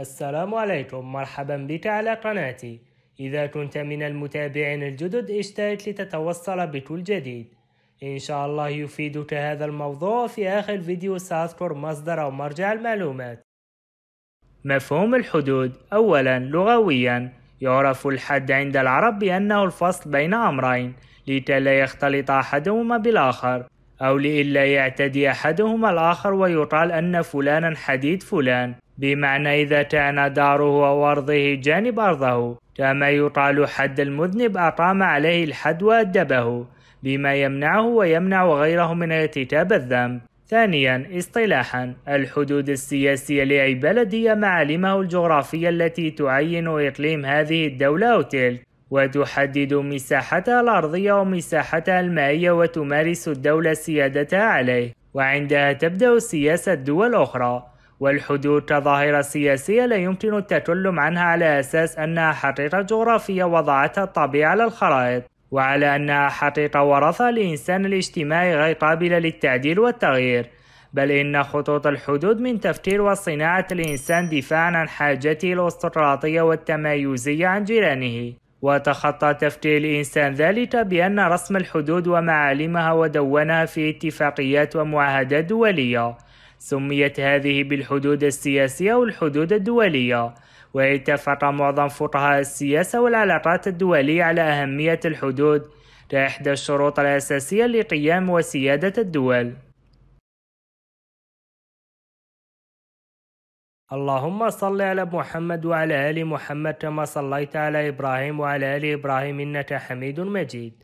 السلام عليكم مرحبا بك على قناتي إذا كنت من المتابعين الجدد اشترك لتتوصل بكل جديد إن شاء الله يفيدك هذا الموضوع في آخر فيديو سأذكر مصدر أو مرجع المعلومات مفهوم الحدود أولا لغويا يعرف الحد عند العرب بأنه الفصل بين أمرين لكي لا يختلط أحدهما بالآخر أو لئلا يعتدي أحدهما الآخر ويقال أن فلانا حديد فلان بمعنى إذا كان داره وورضه جانب أرضه كما يطال حد المذنب أقام عليه الحد وأدبه بما يمنعه ويمنع غيره من ارتكاب الذنب ثانيا اصطلاحا الحدود السياسية لأي بلد هي معالمه الجغرافية التي تعين إقليم هذه الدولة أو تلك وتحدد مساحتها الأرضية ومساحتها المائية وتمارس الدولة سيادتها عليه وعندها تبدأ سياسة دول أخرى والحدود كظاهرة سياسية لا يمكن التكلم عنها على أساس أنها حقيقة جغرافية وضعتها الطبيعة على الخرائط وعلى أنها حقيقة ورثة الإنسان الاجتماعي غير قابلة للتعديل والتغيير بل إن خطوط الحدود من تفكير وصناعة الإنسان دفاعا عن حاجته الاستقراطية والتمايزية عن جيرانه وتخطى تفكير الإنسان ذلك بأن رسم الحدود ومعالمها ودونها في اتفاقيات ومعاهدات دولية سميت هذه بالحدود السياسية والحدود الدولية واتفق معظم فقهاء السياسة والعلاقات الدولية على أهمية الحدود كإحدى الشروط الأساسية لقيام وسيادة الدول اللهم صل على محمد وعلى آل محمد كما صليت على إبراهيم وعلى آل إبراهيم إنك حميد مجيد